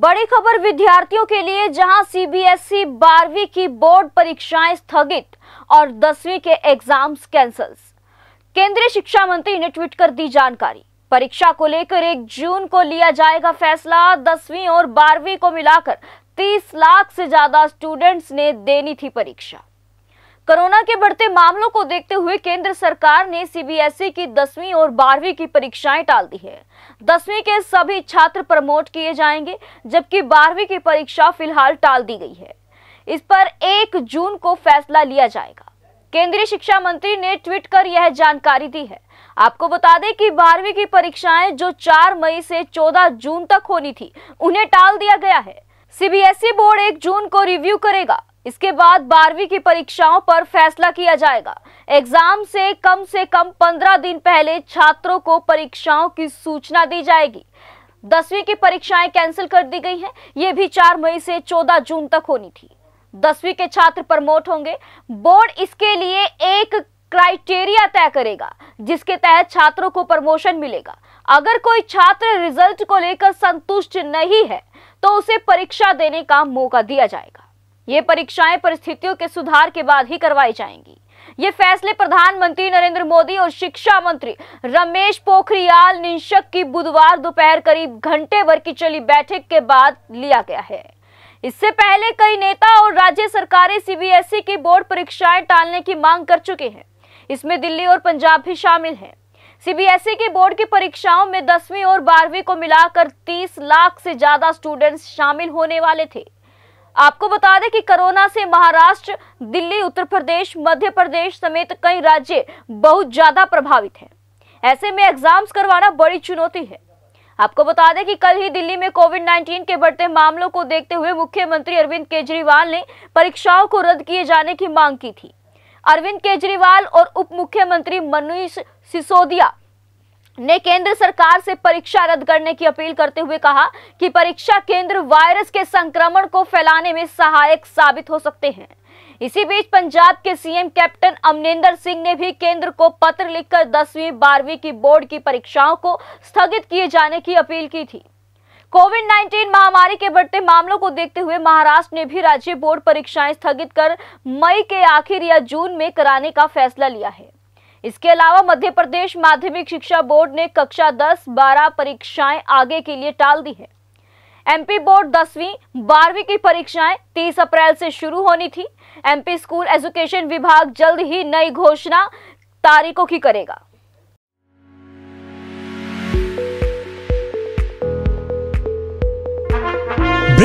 बड़ी खबर विद्यार्थियों के लिए जहां सीबीएसई e बारहवीं की बोर्ड परीक्षाएं स्थगित और दसवीं के एग्जाम्स कैंसल केंद्रीय शिक्षा मंत्री ने ट्वीट कर दी जानकारी परीक्षा को लेकर एक जून को लिया जाएगा फैसला दसवीं और बारहवीं को मिलाकर 30 लाख से ज्यादा स्टूडेंट्स ने देनी थी परीक्षा कोरोना के बढ़ते मामलों को देखते हुए केंद्र सरकार ने सीबीएसई की दसवीं और बारहवीं की परीक्षाएं टाल दी है दसवीं के सभी छात्र प्रमोट किए जाएंगे जबकि बारहवीं की परीक्षा फिलहाल टाल दी गई है इस पर एक जून को फैसला लिया जाएगा केंद्रीय शिक्षा मंत्री ने ट्वीट कर यह जानकारी दी है आपको बता दें कि बारहवीं की परीक्षाएं जो 4 मई से 14 जून तक होनी थी उन्हें टाल दिया गया है सीबीएसई बोर्ड 1 जून को रिव्यू करेगा इसके बाद बारहवीं की परीक्षाओं पर फैसला किया जाएगा एग्जाम से कम से कम पंद्रह दिन पहले छात्रों को परीक्षाओं की सूचना दी जाएगी दसवीं की परीक्षाएं कैंसिल कर दी गई हैं ये भी चार मई से चौदह जून तक होनी थी दसवीं के छात्र प्रमोट होंगे बोर्ड इसके लिए एक क्राइटेरिया तय करेगा जिसके तहत छात्रों को प्रमोशन मिलेगा अगर कोई छात्र रिजल्ट को लेकर संतुष्ट नहीं है तो उसे परीक्षा देने का मौका दिया जाएगा ये परीक्षाएं परिस्थितियों के सुधार के बाद ही करवाई जाएंगी ये फैसले प्रधानमंत्री नरेंद्र मोदी और शिक्षा मंत्री रमेश पोखरियाल निशंक की बुधवार दोपहर करीब घंटे भर की चली बैठक के बाद लिया गया है इससे पहले कई नेता और राज्य सरकारें सीबीएसई की बोर्ड परीक्षाएं टालने की मांग कर चुके हैं इसमें दिल्ली और पंजाब भी शामिल हैं सीबीएसई की बोर्ड की परीक्षाओं में दसवीं और बारहवीं को मिलाकर 30 लाख से ज्यादा स्टूडेंट्स शामिल होने वाले थे आपको बता दें कि कोरोना से महाराष्ट्र दिल्ली उत्तर प्रदेश मध्य प्रदेश समेत कई राज्य बहुत ज्यादा प्रभावित हैं ऐसे में एग्जाम्स करवाना बड़ी चुनौती है आपको बता दें कि कल ही दिल्ली में कोविड 19 के बढ़ते मामलों को देखते हुए मुख्यमंत्री अरविंद केजरीवाल ने परीक्षाओं को रद्द किए जाने की मांग की थी अरविंद केजरीवाल और उप मुख्यमंत्री मनीष सिसोदिया ने केंद्र सरकार से परीक्षा रद्द करने की अपील करते हुए कहा कि परीक्षा केंद्र वायरस के संक्रमण को फैलाने में सहायक साबित हो सकते हैं इसी बीच पंजाब के सीएम कैप्टन अमरिंदर सिंह ने भी केंद्र को पत्र लिखकर दसवीं बारहवीं की बोर्ड की परीक्षाओं को स्थगित किए जाने की अपील की थी कोविड 19 महामारी के बढ़ते मामलों को देखते हुए महाराष्ट्र ने भी राज्य बोर्ड परीक्षाएं स्थगित कर मई के आखिर या जून में कराने का फैसला लिया है इसके अलावा मध्य प्रदेश माध्यमिक शिक्षा बोर्ड ने कक्षा 10-12 परीक्षाएं आगे के लिए टाल दी है एमपी बोर्ड दसवीं बारहवीं की परीक्षाएं 30 अप्रैल से शुरू होनी थी एमपी स्कूल एजुकेशन विभाग जल्द ही नई घोषणा तारीखों की करेगा